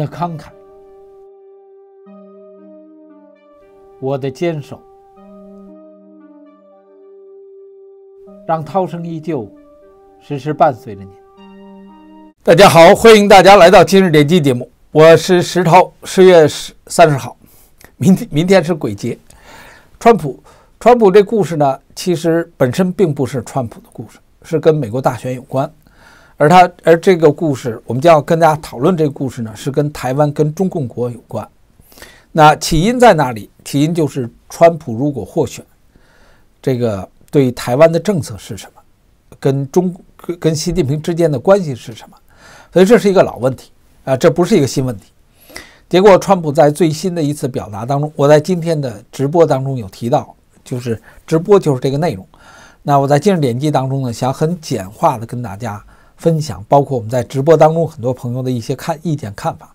的慷慨，我的坚守，让涛声依旧，时时伴随着你。大家好，欢迎大家来到今日点击节目，我是石涛。十月十三十号，明天明天是鬼节。川普，川普这故事呢，其实本身并不是川普的故事，是跟美国大选有关。而他，而这个故事，我们将要跟大家讨论这个故事呢，是跟台湾、跟中共国有关。那起因在哪里？起因就是川普如果获选，这个对台湾的政策是什么？跟中跟习近平之间的关系是什么？所以这是一个老问题啊，这不是一个新问题。结果川普在最新的一次表达当中，我在今天的直播当中有提到，就是直播就是这个内容。那我在今日点击当中呢，想很简化的跟大家。分享包括我们在直播当中很多朋友的一些看一点看法，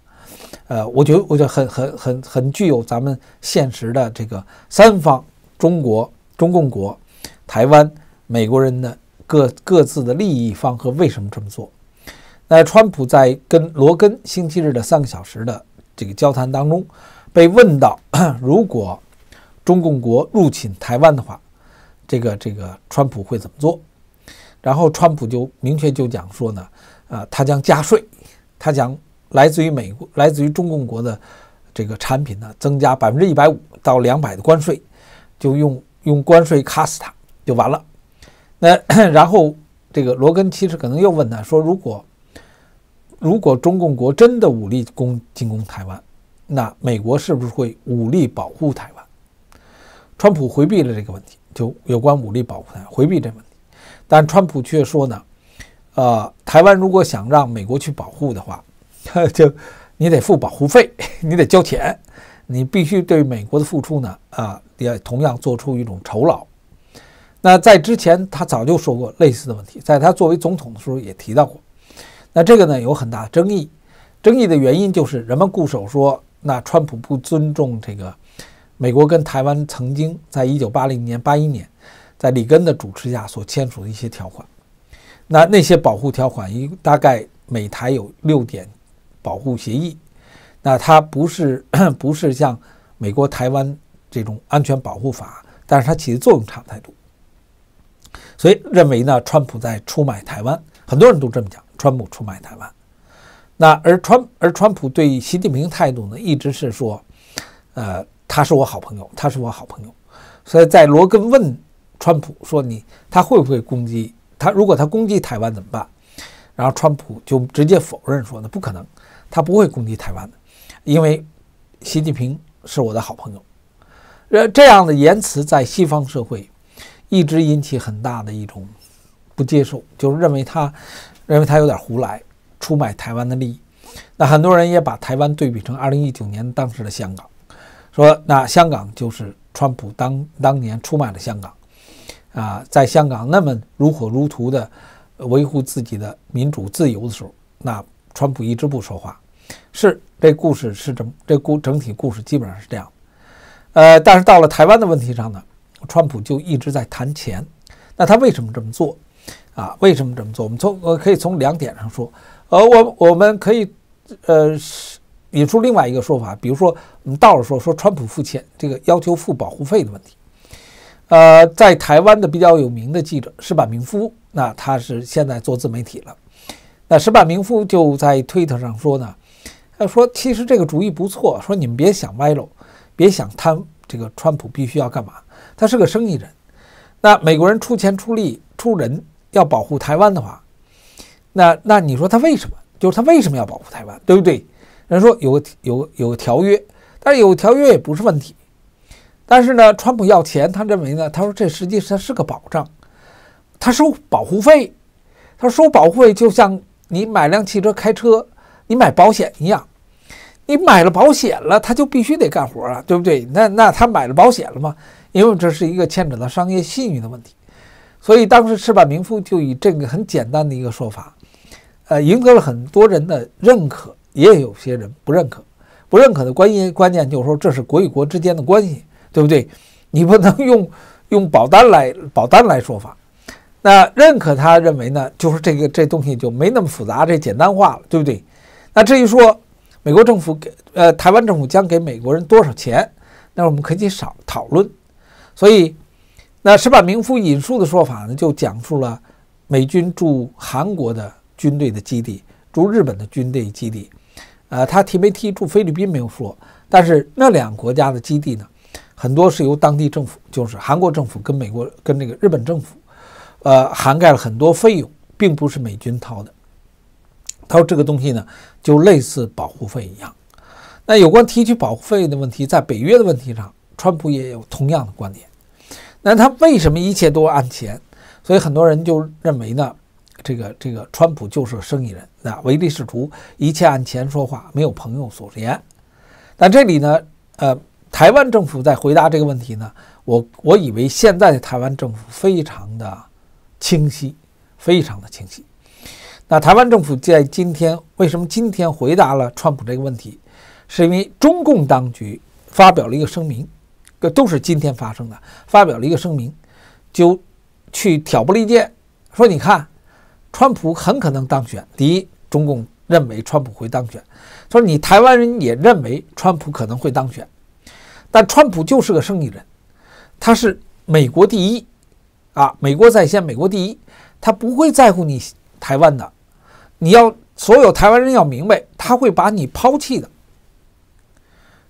呃，我觉得我觉得很很很很具有咱们现实的这个三方：中国、中共国、台湾、美国人的各各自的利益方和为什么这么做。那川普在跟罗根星期日的三个小时的这个交谈当中，被问到 如果中共国入侵台湾的话，这个这个川普会怎么做？然后川普就明确就讲说呢，呃，他将加税，他将来自于美国、来自于中共国的这个产品呢，增加百分之一百五到两百的关税，就用用关税卡死他就完了。那 然后这个罗根其实可能又问他说，如果如果中共国真的武力攻进攻台湾，那美国是不是会武力保护台湾？川普回避了这个问题，就有关武力保护台湾，回避这问。题。但川普却说呢，呃，台湾如果想让美国去保护的话，就你得付保护费，你得交钱，你必须对美国的付出呢，啊，也同样做出一种酬劳。那在之前他早就说过类似的问题，在他作为总统的时候也提到过。那这个呢有很大争议，争议的原因就是人们固守说，那川普不尊重这个美国跟台湾曾经在一九八零年、八一年。在里根的主持下所签署的一些条款，那那些保护条款，一大概每台有六点保护协议，那它不是不是像美国台湾这种安全保护法，但是它起的作用差太多，所以认为呢，川普在出卖台湾，很多人都这么讲，川普出卖台湾。那而川而川普对习近平态度呢，一直是说，呃，他是我好朋友，他是我好朋友，所以在罗根问。川普说：“你他会不会攻击他？如果他攻击台湾怎么办？”然后川普就直接否认说：“那不可能，他不会攻击台湾的，因为习近平是我的好朋友。”呃，这样的言辞在西方社会一直引起很大的一种不接受，就是认为他认为他有点胡来，出卖台湾的利益。那很多人也把台湾对比成二零一九年当时的香港，说那香港就是川普当当年出卖了香港。啊，在香港那么如火如荼的维护自己的民主自由的时候，那川普一直不说话，是这故事是整这故整体故事基本上是这样。呃，但是到了台湾的问题上呢，川普就一直在谈钱。那他为什么这么做？啊，为什么这么做？我们从我可以从两点上说。呃，我我们可以呃引出另外一个说法，比如说我们到了说说川普付钱这个要求付保护费的问题。呃，在台湾的比较有名的记者石板明夫，那他是现在做自媒体了。那石板明夫就在推特上说呢，他说其实这个主意不错，说你们别想歪喽，别想贪这个川普必须要干嘛？他是个生意人，那美国人出钱出力出人要保护台湾的话，那那你说他为什么？就是他为什么要保护台湾，对不对？人说有有有条约，但是有条约也不是问题。但是呢，川普要钱，他认为呢，他说这实际上是个保障，他收保护费，他收保护费就像你买辆汽车开车，你买保险一样，你买了保险了，他就必须得干活儿啊，对不对？那那他买了保险了吗？因为这是一个牵扯到商业信誉的问题，所以当时赤坂明夫就以这个很简单的一个说法，呃，赢得了很多人的认可，也有些人不认可，不认可的关键关键就是说这是国与国之间的关系。对不对？你不能用 用保单来保单来说法，那认可他认为呢？就是这个这东西就没那么复杂，这简单化了，对不对？那至于说美国政府给呃台湾政府将给美国人多少钱，那我们可以少讨论。所以，那石板明夫引述的说法呢，就讲述了美军驻韩国的军队的基地，驻日本的军队基地，呃，他提没提驻菲律宾没有说，但是那两个国家的基地呢？很多是由当地政府，就是韩国政府跟美国跟那个日本政府，呃，涵盖了很多费用，并不是美军掏的。他说这个东西呢，就类似保护费一样。那有关提取保护费的问题，在北约的问题上，川普也有同样的观点。那他为什么一切都按钱？所以很多人就认为呢，这个这个川普就是生意人，那唯利是图，一切按钱说话，没有朋友所言。那这里呢，呃。台湾政府在回答这个问题呢，我我以为现在的台湾政府非常的清晰，非常的清晰。那台湾政府在今天为什么今天回答了川普这个问题，是因为中共当局发表了一个声明，这都是今天发生的。发表了一个声明，就去挑拨离间，说你看，川普很可能当选。第一，中共认为川普会当选，说你台湾人也认为川普可能会当选。但川普就是个生意人，他是美国第一，啊，美国在先，美国第一，他不会在乎你台湾的，你要所有台湾人要明白，他会把你抛弃的。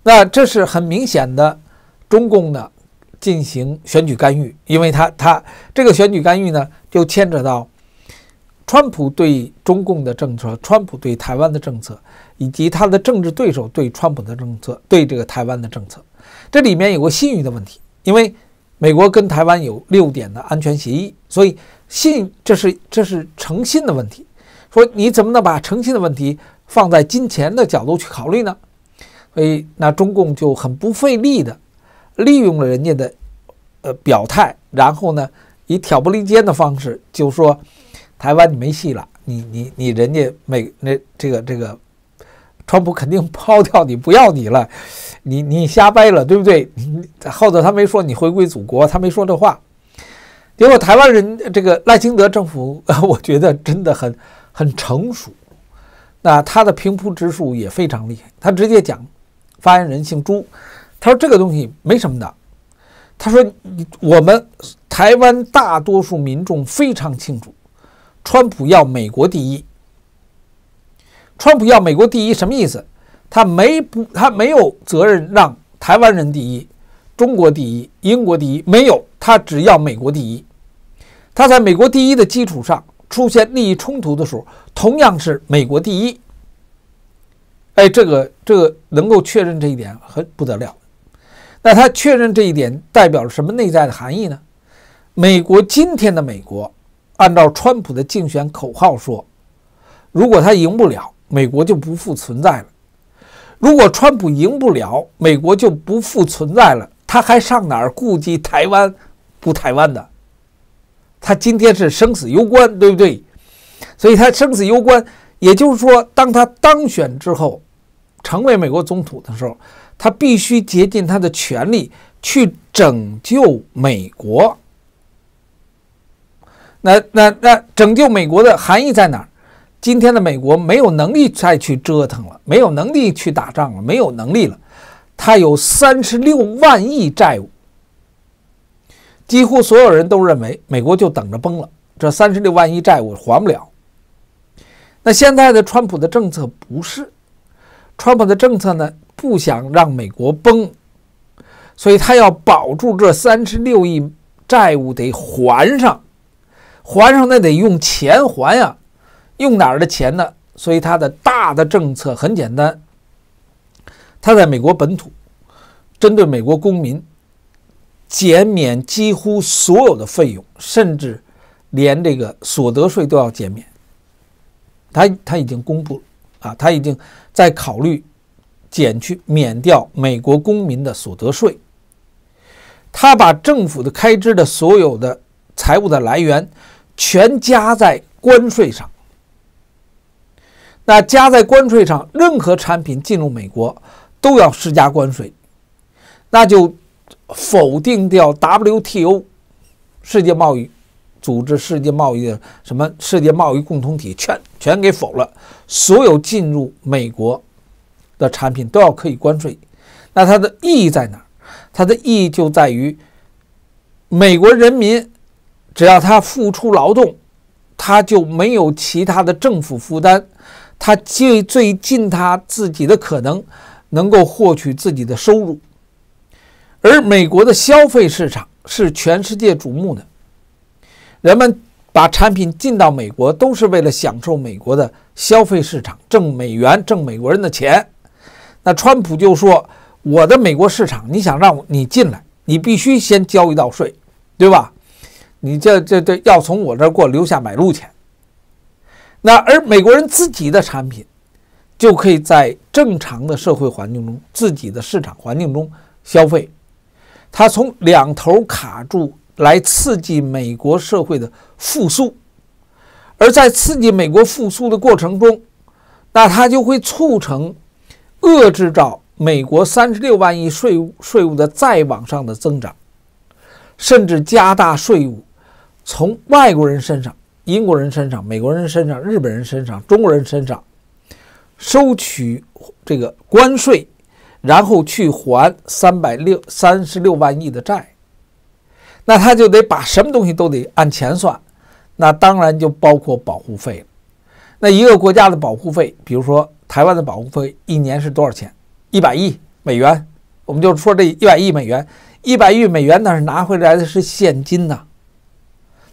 那这是很明显的中共的进行选举干预，因为他他这个选举干预呢，就牵扯到。川普对中共的政策，川普对台湾的政策，以及他的政治对手对川普的政策，对这个台湾的政策，这里面有个信誉的问题。因为美国跟台湾有六点的安全协议，所以信这是这是诚信的问题。说你怎么能把诚信的问题放在金钱的角度去考虑呢？所以那中共就很不费力的利用了人家的呃表态，然后呢以挑拨离间的方式就说。台湾，你没戏了！你你你，人家美那这个这个，川普肯定抛掉你，不要你了，你你瞎掰了，对不对？后头他没说你回归祖国，他没说这话。结果台湾人这个赖清德政府，我觉得真的很很成熟。那他的平铺直述也非常厉害，他直接讲，发言人姓朱，他说这个东西没什么的。他说，我们台湾大多数民众非常清楚。川普要美国第一，川普要美国第一什么意思？他没不他没有责任让台湾人第一、中国第一、英国第一，没有他只要美国第一。他在美国第一的基础上出现利益冲突的时候，同样是美国第一。哎，这个这个能够确认这一点很不得了。那他确认这一点代表了什么内在的含义呢？美国今天的美国。按照川普的竞选口号说，如果他赢不了，美国就不复存在了；如果川普赢不了，美国就不复存在了。他还上哪儿顾及台湾、不台湾的？他今天是生死攸关，对不对？所以他生死攸关，也就是说，当他当选之后，成为美国总统的时候，他必须竭尽他的全力去拯救美国。那那那拯救美国的含义在哪儿？今天的美国没有能力再去折腾了，没有能力去打仗了，没有能力了。他有三十六万亿债务，几乎所有人都认为美国就等着崩了。这三十六万亿债务还不了。那现在的川普的政策不是，川普的政策呢，不想让美国崩，所以他要保住这三十六亿债务得还上。还上那得用钱还呀，用哪儿的钱呢？所以他的大的政策很简单，他在美国本土针对美国公民减免几乎所有的费用，甚至连这个所得税都要减免。他他已经公布了啊，他已经在考虑减去免掉美国公民的所得税。他把政府的开支的所有的财务的来源。全加在关税上，那加在关税上，任何产品进入美国都要施加关税，那就否定掉 WTO 世界贸易组织、世界贸易的什么世界贸易共同体，全全给否了。所有进入美国的产品都要可以关税，那它的意义在哪？它的意义就在于美国人民。只要他付出劳动，他就没有其他的政府负担，他尽最尽他自己的可能，能够获取自己的收入。而美国的消费市场是全世界瞩目的，人们把产品进到美国都是为了享受美国的消费市场，挣美元，挣美国人的钱。那川普就说：“我的美国市场，你想让你进来，你必须先交一道税，对吧？”你这这这要从我这儿过留下买路钱，那而美国人自己的产品就可以在正常的社会环境中、自己的市场环境中消费，他从两头卡住来刺激美国社会的复苏，而在刺激美国复苏的过程中，那他就会促成遏制到美国三十六万亿税务、税务的再往上的增长，甚至加大税务。从外国人身上、英国人身上、美国人身上、日本人身上、中国人身上收取这个关税，然后去还三百六三十六万亿的债，那他就得把什么东西都得按钱算，那当然就包括保护费了。那一个国家的保护费，比如说台湾的保护费，一年是多少钱？一百亿美元，我们就说这一百亿美元，一百亿美元那是拿回来的是现金呐。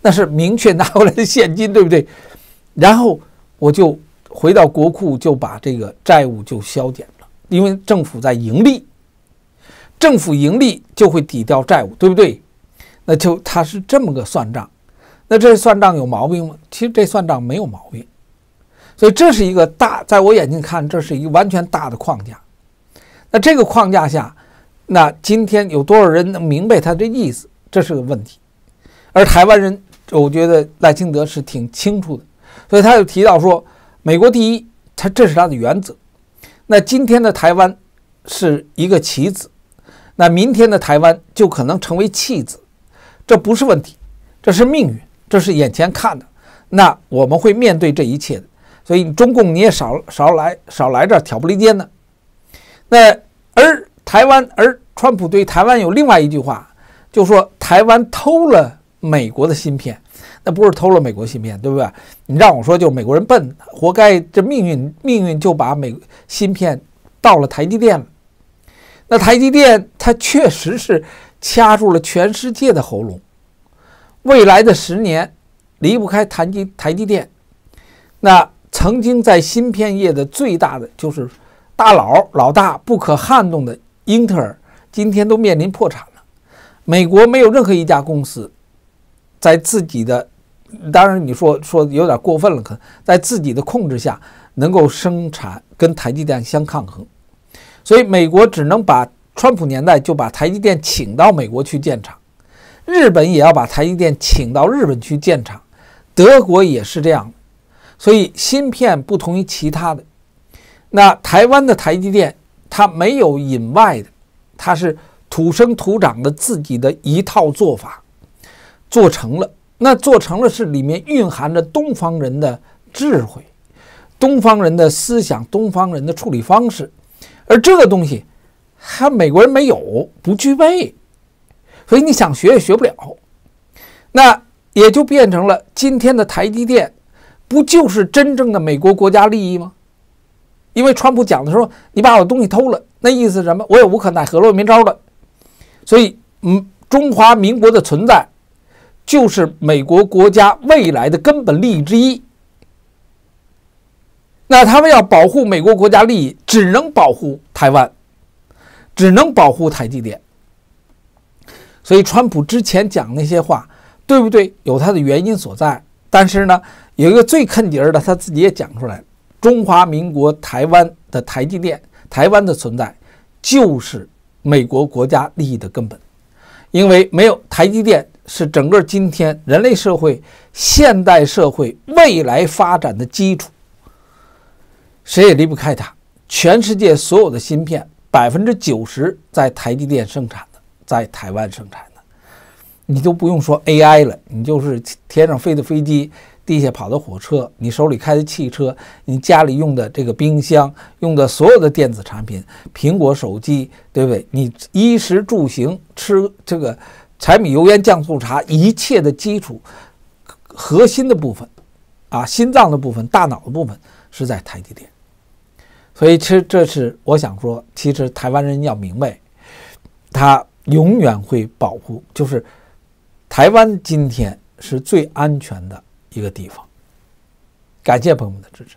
那是明确拿回来的现金，对不对？然后我就回到国库，就把这个债务就消减了，因为政府在盈利，政府盈利就会抵掉债务，对不对？那就他是这么个算账，那这算账有毛病吗？其实这算账没有毛病，所以这是一个大，在我眼睛看，这是一个完全大的框架。那这个框架下，那今天有多少人能明白他的意思？这是个问题，而台湾人。我觉得赖清德是挺清楚的，所以他就提到说，美国第一，他这是他的原则。那今天的台湾是一个棋子，那明天的台湾就可能成为弃子，这不是问题，这是命运，这是眼前看的。那我们会面对这一切的，所以中共你也少少来少来这挑拨离间呢。那而台湾，而川普对台湾有另外一句话，就说台湾偷了美国的芯片。那不是偷了美国芯片，对不对？你让我说，就美国人笨，活该！这命运，命运就把美芯片到了台积电了。那台积电它确实是掐住了全世界的喉咙，未来的十年离不开台积台积电。那曾经在芯片业的最大的就是大佬老大不可撼动的英特尔，今天都面临破产了。美国没有任何一家公司在自己的当然，你说说有点过分了。可，在自己的控制下，能够生产跟台积电相抗衡，所以美国只能把川普年代就把台积电请到美国去建厂，日本也要把台积电请到日本去建厂，德国也是这样。所以，芯片不同于其他的。那台湾的台积电，它没有引外的，它是土生土长的自己的一套做法，做成了。那做成了是里面蕴含着东方人的智慧，东方人的思想，东方人的处理方式，而这个东西，还美国人没有不具备，所以你想学也学不了，那也就变成了今天的台积电，不就是真正的美国国家利益吗？因为川普讲的时候，你把我东西偷了，那意思什么？我也无可奈何，我没招了，所以，嗯，中华民国的存在。就是美国国家未来的根本利益之一。那他们要保护美国国家利益，只能保护台湾，只能保护台积电。所以，川普之前讲那些话，对不对？有他的原因所在。但是呢，有一个最坑爹的，他自己也讲出来：中华民国台湾的台积电、台湾的存在，就是美国国家利益的根本，因为没有台积电。是整个今天人类社会、现代社会未来发展的基础，谁也离不开它。全世界所有的芯片，百分之九十在台积电生产的，在台湾生产的。你都不用说 AI 了，你就是天上飞的飞机，地下跑的火车，你手里开的汽车，你家里用的这个冰箱用的所有的电子产品，苹果手机，对不对？你衣食住行，吃这个。柴米油盐酱醋茶，一切的基础、核心的部分，啊，心脏的部分、大脑的部分是在台积电。所以，其实这是我想说，其实台湾人要明白，他永远会保护，就是台湾今天是最安全的一个地方。感谢朋友们的支持。